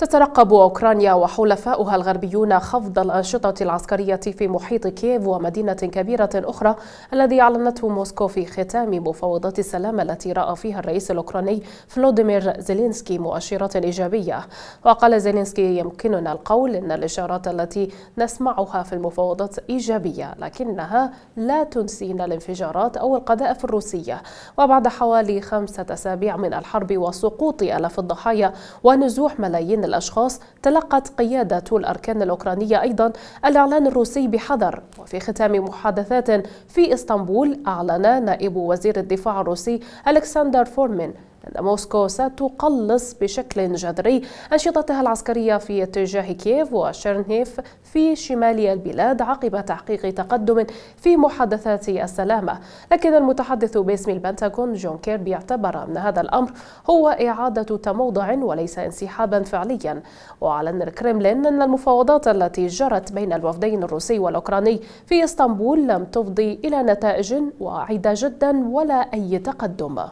تترقب أوكرانيا وحلفاؤها الغربيون خفض الأنشطة العسكرية في محيط كييف ومدينة كبيرة أخرى الذي أعلنته موسكو في ختام مفاوضات السلام التي رأى فيها الرئيس الأوكراني فلوديمير زيلينسكي مؤشرات إيجابية وقال زيلينسكي يمكننا القول إن الإشارات التي نسمعها في المفاوضات إيجابية لكنها لا تنسينا الانفجارات أو القذائف الروسية وبعد حوالي خمسة أسابيع من الحرب وسقوط آلاف الضحايا ونزوح ملايين الأشخاص تلقت قيادة الأركان الأوكرانية أيضا الإعلان الروسي بحذر وفي ختام محادثات في إسطنبول أعلن نائب وزير الدفاع الروسي ألكسندر فورمين موسكو ستقلص بشكل جذري أنشطتها العسكرية في اتجاه كييف وشيرنيف في شمال البلاد عقب تحقيق تقدم في محادثات السلامة لكن المتحدث باسم البنتاغون جون كيربي اعتبر أن هذا الأمر هو إعادة تموضع وليس انسحابا فعليا وأعلن الكرملين أن المفاوضات التي جرت بين الوفدين الروسي والأوكراني في اسطنبول لم تفضي إلى نتائج واعدة جدا ولا أي تقدم